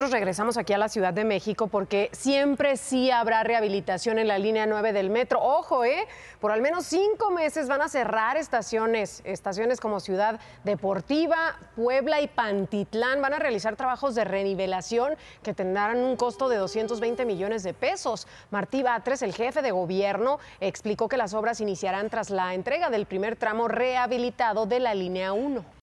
Nosotros regresamos aquí a la Ciudad de México porque siempre sí habrá rehabilitación en la línea 9 del metro. Ojo, ¿eh? Por al menos cinco meses van a cerrar estaciones, estaciones como Ciudad Deportiva, Puebla y Pantitlán. Van a realizar trabajos de renivelación que tendrán un costo de 220 millones de pesos. Martí Batres, el jefe de gobierno, explicó que las obras iniciarán tras la entrega del primer tramo rehabilitado de la línea 1.